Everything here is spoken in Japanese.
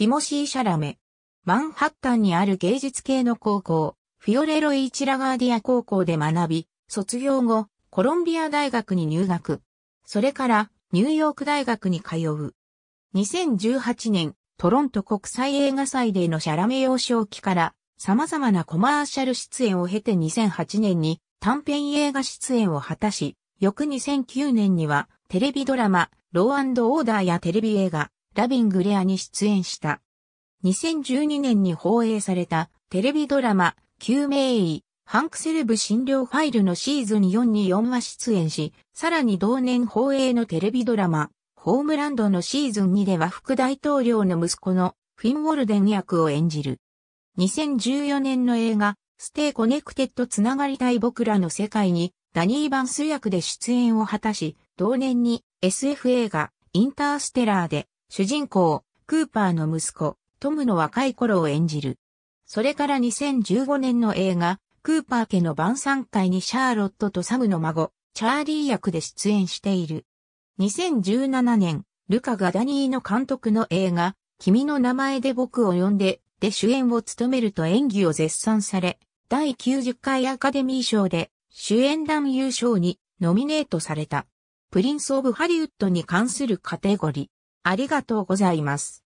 ティモシー・シャラメ。マンハッタンにある芸術系の高校、フィオレロイ・チラガーディア高校で学び、卒業後、コロンビア大学に入学。それから、ニューヨーク大学に通う。2018年、トロント国際映画祭でのシャラメ幼少期から様々なコマーシャル出演を経て2008年に短編映画出演を果たし、翌2009年にはテレビドラマ、ローオーダーやテレビ映画、ラビングレアに出演した。2012年に放映されたテレビドラマ、救命医、ハンクセレブ診療ファイルのシーズン4に4話出演し、さらに同年放映のテレビドラマ、ホームランドのシーズン2では副大統領の息子のフィン・ウォルデン役を演じる。2014年の映画、ステイ・コネクテッドつながりたい僕らの世界に、ダニー・バンス役で出演を果たし、同年に SF 映画、インターステラーで主人公、クーパーの息子、トムの若い頃を演じる。それから2015年の映画、クーパー家の晩餐会にシャーロットとサムの孫、チャーリー役で出演している。2017年、ルカ・ガダニーの監督の映画、君の名前で僕を呼んで、で主演を務めると演技を絶賛され、第90回アカデミー賞で主演男優賞にノミネートされた。プリンス・オブ・ハリウッドに関するカテゴリありがとうございます。